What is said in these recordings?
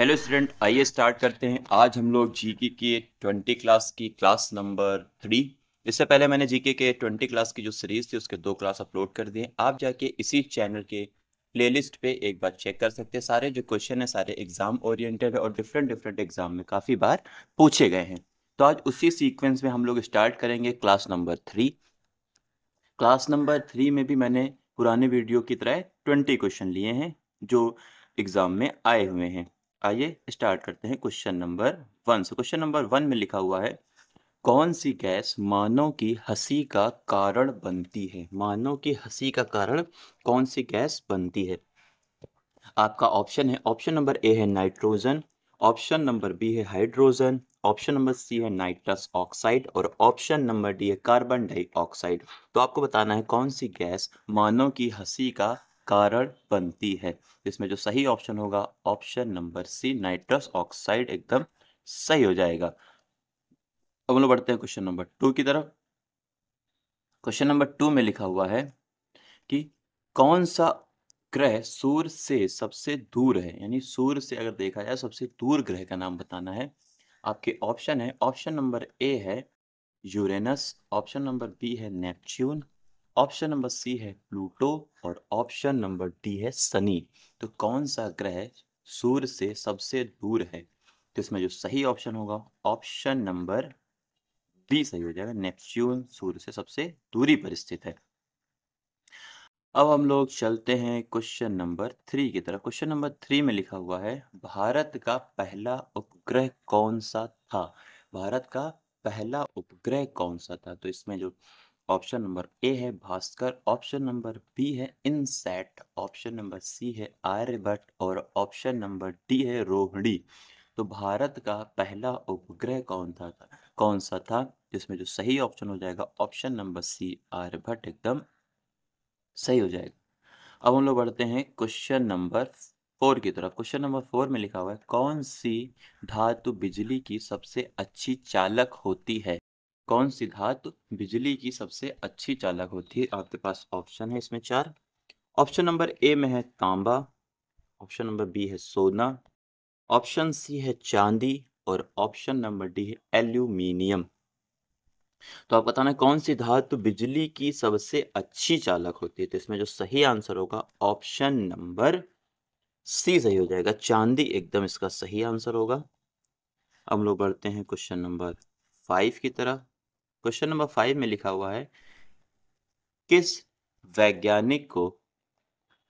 hello student आइए start करते हैं आज हम लोग जीके के ट्वेंटी क्लास की क्लास नंबर थ्री इससे पहले मैंने जीके के ट्वेंटी क्लास की जो सीरीज थी उसके दो क्लास अपलोड कर दिए आप जाके इसी चैनल के प्लेलिस्ट पे एक बार चेक कर सकते हैं सारे जो क्वेश्चन है सारे एग्जाम ओरिएंटेड है और डिफरेंट डिफरेंट एग्जाम में काफ़ी बार पूछे गए हैं तो आज उसी सीक्वेंस में हम लोग स्टार्ट करेंगे class number three class number three में भी मैंने पुराने वीडियो की तरह ट्वेंटी क्वेश्चन लिए हैं जो एग्ज़ाम में आए हुए हैं आइए स्टार्ट करते हैं क्वेश्चन नंबर वन से क्वेश्चन नंबर वन में लिखा हुआ है कौन सी गैस मानव की हंसी का कारण बनती है मानव की हंसी का कारण कौन सी गैस बनती है आपका ऑप्शन है ऑप्शन नंबर ए है नाइट्रोजन ऑप्शन नंबर बी है हाइड्रोजन ऑप्शन नंबर सी है नाइट्रस ऑक्साइड और ऑप्शन नंबर डी है कार्बन डाइऑक्साइड तो आपको बताना है कौन सी गैस मानव की हंसी का कारण बनती है इसमें जो सही ऑप्शन होगा option number C nitrous oxide एकदम सही हो जाएगा अब हम लोग बढ़ते हैं क्वेश्चन नंबर टू की तरफ क्वेश्चन नंबर टू में लिखा हुआ है कि कौन सा ग्रह सूर्य से सबसे दूर है यानी सूर्य से अगर देखा जाए सबसे दूर ग्रह का नाम बताना है आपके ऑप्शन है ऑप्शन नंबर ए है यूरेनस ऑप्शन नंबर बी है नेपच्यून ऑप्शन नंबर सी है प्लूटो और ऑप्शन नंबर डी है सनी तो कौन सा ग्रह सूर्य से सबसे दूर है तो इसमें जो सही ऑप्शन होगा ऑप्शन नंबर डी सही हो जाएगा नेपच्यून सूर्य से सबसे दूरी पर स्थित है अब हम लोग चलते हैं क्वेश्चन नंबर थ्री की तरफ क्वेश्चन नंबर थ्री में लिखा हुआ है भारत का पहला उपग्रह कौन सा था भारत का पहला उपग्रह कौन सा था तो इसमें जो ऑप्शन नंबर ए है भास्कर ऑप्शन नंबर बी है इनसेट ऑप्शन नंबर सी है आर्यभट्ट और ऑप्शन नंबर डी है रोहिणी तो भारत का पहला उपग्रह कौन था, था कौन सा था जिसमें जो सही ऑप्शन हो जाएगा ऑप्शन नंबर सी आर्यभट्ट एकदम सही हो जाएगा अब हम लोग बढ़ते हैं क्वेश्चन नंबर फोर की तरफ क्वेश्चन नंबर फोर में लिखा हुआ है कौन सी धातु बिजली की सबसे अच्छी चालक होती है कौन सी धातु बिजली की सबसे अच्छी चालक होती है आपके पास ऑप्शन है इसमें चार ऑप्शन नंबर ए में है तांबा ऑप्शन नंबर बी है सोना ऑप्शन सी है चांदी और ऑप्शन नंबर डी है एल्यूमिनियम तो आप बताना कौन सी धातु बिजली की सबसे अच्छी चालक होती है तो इसमें जो सही आंसर होगा ऑप्शन नंबर सी सही हो जाएगा चांदी एकदम इसका सही आंसर होगा हम लोग बढ़ते हैं क्वेश्चन नंबर फाइव की तरह क्वेश्चन नंबर फाइव में लिखा हुआ है किस वैज्ञानिक को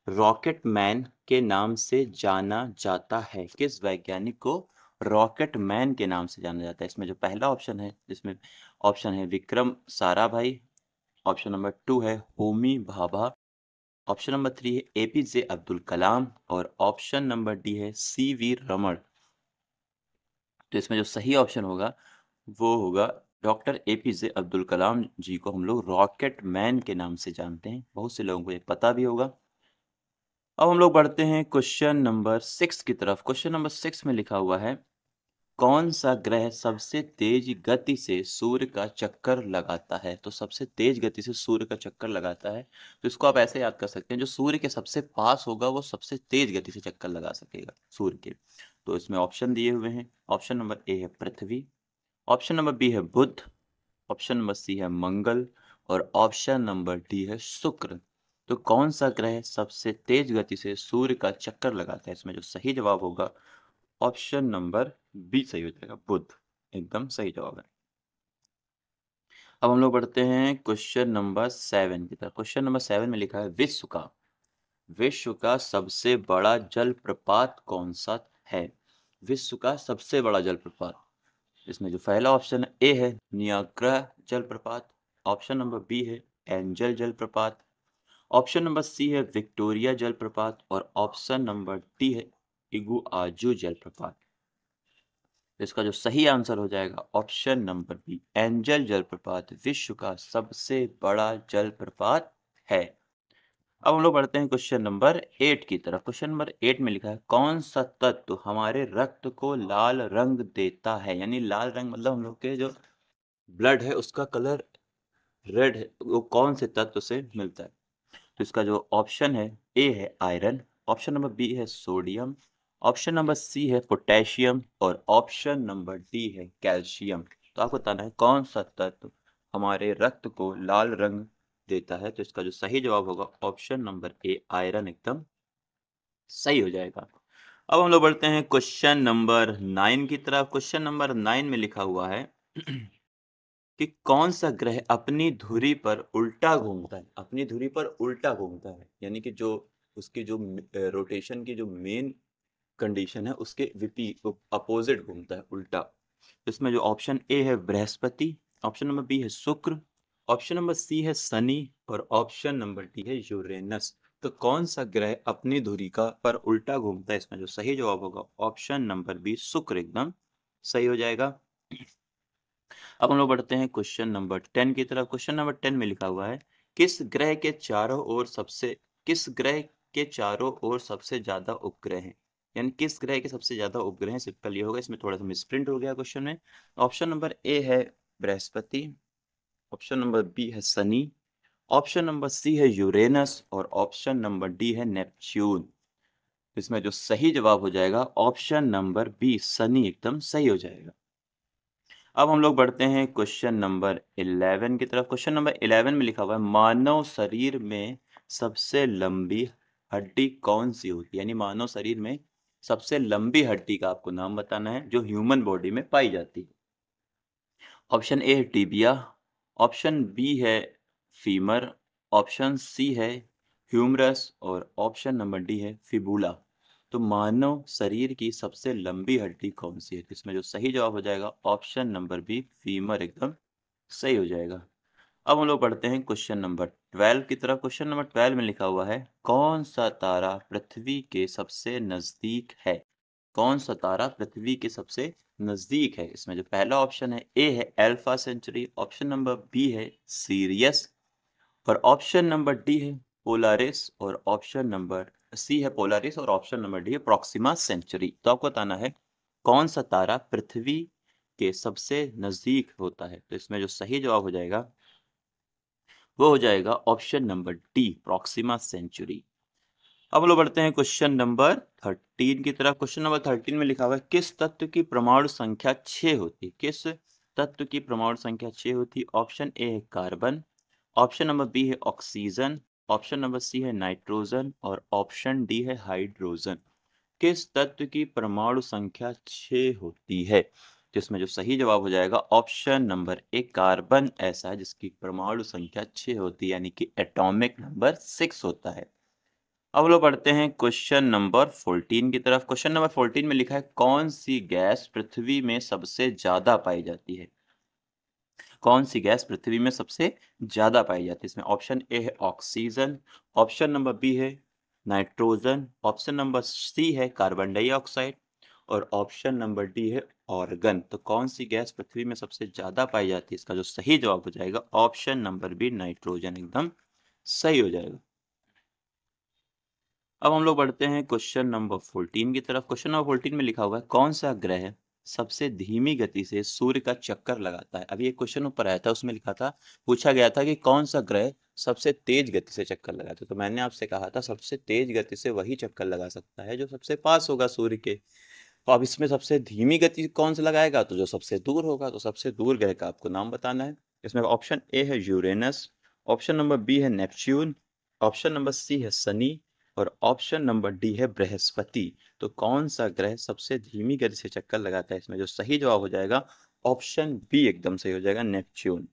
रॉकेट मैन के नाम से जाना जाता है किस वैज्ञानिक को रॉकेट मैन के नाम से जाना जाता है इसमें जो पहला ऑप्शन है जिसमें ऑप्शन है विक्रम सारा भाई ऑप्शन नंबर टू है Homi Bhabha option number three है एपीजे अब्दुल कलाम और ऑप्शन नंबर डी है सी वी रमण तो इसमें जो सही ऑप्शन होगा वो होगा doctor A P J Abdul Kalam ji को हम लोग रॉकेट मैन के नाम से जानते हैं बहुत से लोगों को ये पता भी होगा अब हम लोग बढ़ते हैं क्वेश्चन नंबर सिक्स की तरफ क्वेश्चन नंबर सिक्स में लिखा हुआ है कौन सा ग्रह सबसे तेज गति से सूर्य का चक्कर लगाता है तो सबसे तेज गति से सूर्य का चक्कर लगाता है तो इसको आप ऐसे याद कर सकते हैं जो सूर्य के सबसे पास होगा वो सबसे तेज गति से चक्कर लगा सकेगा सूर्य के तो इसमें ऑप्शन दिए हुए हैं ऑप्शन नंबर ए है पृथ्वी ऑप्शन नंबर बी है बुद्ध ऑप्शन नंबर सी है मंगल और ऑप्शन नंबर डी है शुक्र तो कौन सा ग्रह सबसे तेज गति से सूर्य का चक्कर लगाता है इसमें जो सही जवाब होगा ऑप्शन नंबर बी सही हो जाएगा बुद्ध एकदम सही जवाब है अब हम लोग बढ़ते हैं क्वेश्चन नंबर सेवन की तरफ क्वेश्चन नंबर सेवन में लिखा है विश्व का विश्व का सबसे बड़ा जलप्रपात कौन सा है विश्व का सबसे बड़ा जलप्रपात इसमें जो पहला ऑप्शन ए है जल जलप्रपात ऑप्शन नंबर बी है एंजल जलप्रपात ऑप्शन नंबर सी है विक्टोरिया जलप्रपात और ऑप्शन नंबर डी है इगु आजू जलप्रपात इसका जो सही आंसर हो जाएगा ऑप्शन नंबर बी एंजल जलप्रपात विश्व का सबसे बड़ा जलप्रपात है अब हम लोग पढ़ते हैं क्वेश्चन नंबर एट की तरफ क्वेश्चन नंबर एट में लिखा है कौन सा तत्व हमारे रक्त को लाल रंग देता है यानी लाल रंग मतलब हम लोग के जो ब्लड है उसका कलर रेड है वो कौन से तत्व से मिलता है तो इसका जो ऑप्शन है ए है आयरन ऑप्शन नंबर बी है सोडियम ऑप्शन नंबर सी है पोटेशियम और ऑप्शन नंबर डी है कैल्शियम तो आपको बताना है कौन सा तत्व हमारे रक्त को लाल रंग देता है तो इसका जो सही जवाब होगा ऑप्शन नंबर ए आयरन एकदम सही हो जाएगा अब हम लोग बढ़ते हैं क्वेश्चन नंबर नाइन की तरफ क्वेश्चन नंबर नाइन में लिखा हुआ है कि कौन सा ग्रह अपनी धुरी पर उल्टा घूमता है अपनी धुरी पर उल्टा घूमता है यानी कि जो उसकी जो रोटेशन की जो मेन कंडीशन है उसके विपी अपोजिट घूमता है उल्टा इसमें जो ऑप्शन ए है बृहस्पति ऑप्शन नंबर बी है शुक्र ऑप्शन नंबर सी है सनी और ऑप्शन नंबर डी है यूरेनस तो कौन सा ग्रह अपनी धुरी का पर उल्टा घूमता है इसमें जो सही जवाब होगा ऑप्शन नंबर बी शुक्र एकदम सही हो जाएगा अब हम लोग बढ़ते हैं क्वेश्चन नंबर टेन की तरफ क्वेश्चन नंबर टेन में लिखा हुआ है किस ग्रह के चारों ओर सबसे किस ग्रह के चारों ओर सबसे ज्यादा उपग्रह हैं यानी किस ग्रह के सबसे ज्यादा उपग्रह सिंपल ये होगा इसमें थोड़ा सा मिसप्रिंट हो गया क्वेश्चन में ऑप्शन नंबर ए है बृहस्पति ऑप्शन नंबर बी है सनी ऑप्शन नंबर सी है यूरेनस और ऑप्शन नंबर डी है नेपच्यून तो इसमें जो सही जवाब हो जाएगा ऑप्शन नंबर बी सनी एकदम सही हो जाएगा अब हम लोग बढ़ते हैं क्वेश्चन नंबर इलेवन की तरफ क्वेश्चन नंबर इलेवन में लिखा हुआ है मानव शरीर में सबसे लंबी हड्डी कौन सी होती है यानी मानव शरीर में सबसे लंबी हड्डी का आपको नाम बताना है जो ह्यूमन बॉडी में पाई जाती है ऑप्शन ए है टीबिया ऑप्शन बी है फीमर ऑप्शन सी है ह्यूमरस और ऑप्शन नंबर डी है फिबूला तो मानव शरीर की सबसे लंबी हड्डी कौन सी है तो इसमें जो सही जवाब हो जाएगा ऑप्शन नंबर बी फीमर एकदम सही हो जाएगा अब हम लोग पढ़ते हैं क्वेश्चन नंबर ट्वेल्व की तरफ क्वेश्चन नंबर ट्वेल्व में लिखा हुआ है कौन सा तारा पृथ्वी के सबसे नज़दीक है कौन सा तारा पृथ्वी के सबसे नजदीक है इसमें जो पहला ऑप्शन है ए है alpha Centauri option number B है सीरियस और ऑप्शन नंबर डी है पोलारिस और ऑप्शन नंबर सी है पोलारिस और ऑप्शन नंबर डी है प्रोक्सीमा सेंचुरी तो आपको बताना है कौन सा तारा पृथ्वी के सबसे नजदीक होता है तो इसमें जो सही जवाब हो जाएगा वो हो जाएगा option number D Proxima Centauri अब हम लोग बढ़ते हैं क्वेश्चन नंबर थर्टीन की तरफ क्वेश्चन नंबर थर्टीन में लिखा हुआ है किस तत्व की प्रमाणु संख्या छ होती किस तत्व की परमाणु संख्या छ होती ऑप्शन ए है कार्बन ऑप्शन नंबर बी है ऑक्सीजन ऑप्शन नंबर सी है नाइट्रोजन और ऑप्शन डी है हाइड्रोजन किस तत्व की परमाणु संख्या छ होती है जिसमें जो सही जवाब हो जाएगा ऑप्शन नंबर ए कार्बन ऐसा है जिसकी परमाणु संख्या छ होती है यानी कि एटॉमिक नंबर सिक्स होता है अब लोग पढ़ते हैं क्वेश्चन नंबर 14 की तरफ क्वेश्चन नंबर 14 में लिखा है कौन सी गैस पृथ्वी में सबसे ज्यादा पाई जाती है कौन सी गैस पृथ्वी में सबसे ज्यादा पाई जाती है इसमें ऑप्शन ए है ऑक्सीजन ऑप्शन नंबर बी है नाइट्रोजन ऑप्शन नंबर सी है कार्बन डाइऑक्साइड और ऑप्शन नंबर डी है ऑर्गन तो कौन सी गैस पृथ्वी में सबसे ज्यादा पाई जाती है इसका जो सही जवाब हो जाएगा ऑप्शन नंबर बी नाइट्रोजन एकदम सही हो जाएगा अब हम लोग बढ़ते हैं क्वेश्चन नंबर फोर्टीन की तरफ क्वेश्चन नंबर फोर्टीन में लिखा हुआ है कौन सा ग्रह सबसे धीमी गति से सूर्य का चक्कर लगाता है अभी एक क्वेश्चन ऊपर आया था उसमें लिखा था पूछा गया था कि कौन सा ग्रह सबसे तेज गति से चक्कर लगाता है तो मैंने आपसे कहा था सबसे तेज गति से वही चक्कर लगा सकता है जो सबसे पास होगा सूर्य के तो अब इसमें सबसे धीमी गति कौन सा लगाएगा तो जो सबसे दूर होगा तो सबसे दूर ग्रह का आपको नाम बताना है इसमें ऑप्शन ए है यूरेनस ऑप्शन नंबर बी है नेपच्यून ऑप्शन नंबर सी है सनी और ऑप्शन नंबर डी है बृहस्पति तो कौन सा ग्रह सबसे धीमी गति से चक्कर लगाता है इसमें जो सही जवाब हो जाएगा ऑप्शन बी एकदम सही हो जाएगा नेपच्यून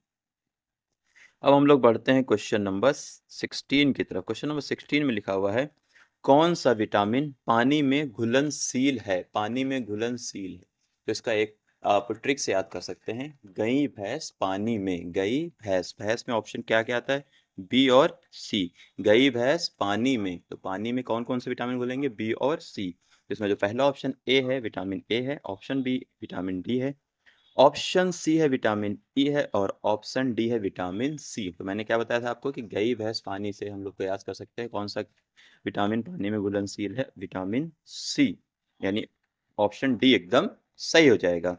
अब हम लोग बढ़ते हैं क्वेश्चन नंबर सिक्सटीन की तरफ क्वेश्चन नंबर सिक्सटीन में लिखा हुआ है कौन सा विटामिन पानी में घुलनशील है पानी में घुलनशील है तो इसका एक आप ट्रिक से याद कर सकते हैं गई भैंस पानी में गई भैंस भैंस में ऑप्शन क्या क्या आता है बी और सी गई भैंस पानी में तो पानी में कौन कौन से विटामिन बोलेंगे बी और सी इसमें जो पहला ऑप्शन ए है विटामिन ए है ऑप्शन बी विटामिन डी है ऑप्शन सी है विटामिन ई e है और ऑप्शन डी है विटामिन सी तो मैंने क्या बताया था आपको कि गई भैंस पानी से हम लोग प्रयास कर सकते हैं कौन सा विटामिन पानी में घुलनशील है विटामिन सी यानी ऑप्शन डी एकदम सही हो जाएगा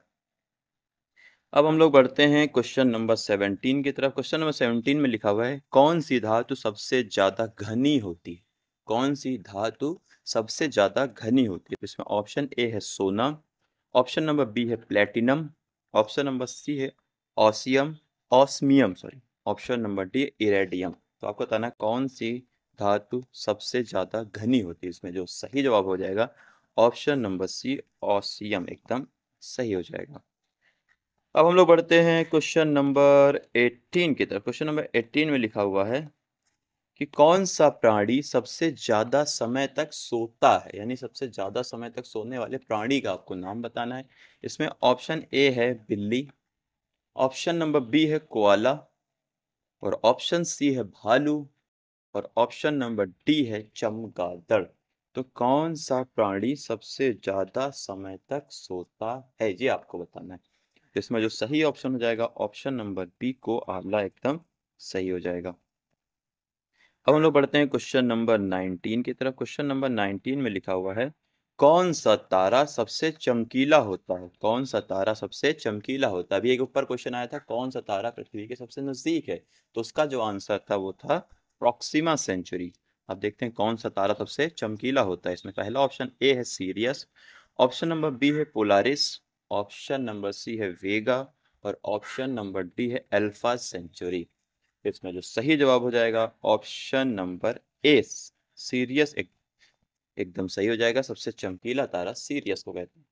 अब हम लोग बढ़ते हैं क्वेश्चन नंबर सेवनटीन की तरफ क्वेश्चन नंबर सेवनटीन में लिखा हुआ है कौन सी धातु सबसे ज़्यादा घनी होती है कौन सी धातु सबसे ज़्यादा घनी होती है तो इसमें ऑप्शन ए है सोना ऑप्शन नंबर बी है प्लेटिनम ऑप्शन नंबर सी है ऑसियम osmium sorry option number D iridium तो आपको बताना कौन सी धातु सबसे ज़्यादा घनी होती है इसमें जो सही जवाब हो जाएगा ऑप्शन नंबर सी ऑसियम एकदम सही हो जाएगा अब हम लोग बढ़ते हैं क्वेश्चन नंबर 18 की तरफ क्वेश्चन नंबर 18 में लिखा हुआ है कि कौन सा प्राणी सबसे ज्यादा समय तक सोता है यानी सबसे ज्यादा समय तक सोने वाले प्राणी का आपको नाम बताना है इसमें ऑप्शन ए है बिल्ली ऑप्शन नंबर बी है कोआला और ऑप्शन सी है भालू और ऑप्शन नंबर डी है चमगादड़ तो कौन सा प्राणी सबसे ज्यादा समय तक सोता है ये आपको बताना है तो इसमें जो सही ऑप्शन हो जाएगा ऑप्शन नंबर बी को आमला एकदम सही हो जाएगा अब हम लोग बढ़ते हैं क्वेश्चन नंबर 19 की तरफ क्वेश्चन नंबर 19 में लिखा हुआ है कौन सा तारा सबसे चमकीला होता है कौन सा तारा सबसे चमकीला होता है अभी एक ऊपर क्वेश्चन आया था कौन सा तारा पृथ्वी के सबसे नजदीक है तो उसका जो आंसर था वो था प्रॉक्सिमा सेंचुरी अब देखते हैं कौन सा तारा सबसे चमकीला होता है इसमें पहला ऑप्शन ए है सीरियस ऑप्शन नंबर बी है पोलारिस ऑप्शन नंबर सी है वेगा और ऑप्शन नंबर डी है अल्फा सेंचुरी इसमें जो सही जवाब हो जाएगा ऑप्शन नंबर ए सीरियस एक, एकदम सही हो जाएगा सबसे चमकीला तारा सीरियस को कहते हैं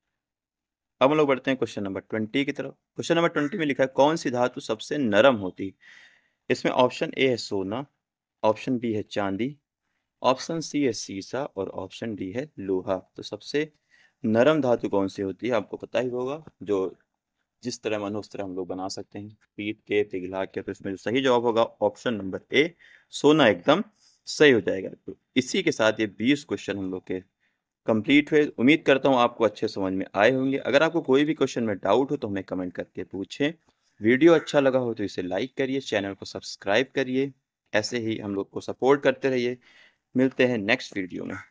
अब हम लोग बढ़ते हैं क्वेश्चन नंबर ट्वेंटी की तरफ क्वेश्चन नंबर ट्वेंटी में लिखा है कौन सी धातु सबसे नरम होती इसमें ऑप्शन ए है सोना ऑप्शन बी है चांदी ऑप्शन सी है सीसा और ऑप्शन डी है लोहा तो सबसे नरम धातु कौन सी होती है आपको पता ही होगा जो जिस तरह मन उस तरह हम लोग बना सकते हैं पीट के पिघला के तो इसमें जो सही जवाब होगा ऑप्शन नंबर ए सोना एकदम सही हो जाएगा तो इसी के साथ ये बीस क्वेश्चन हम लोग के कंप्लीट हुए उम्मीद करता हूँ आपको अच्छे समझ में आए होंगे अगर आपको कोई भी क्वेश्चन में डाउट हो तो हमें कमेंट करके पूछें वीडियो अच्छा लगा हो तो इसे लाइक करिए चैनल को सब्सक्राइब करिए ऐसे ही हम लोग को सपोर्ट करते रहिए मिलते हैं नेक्स्ट वीडियो में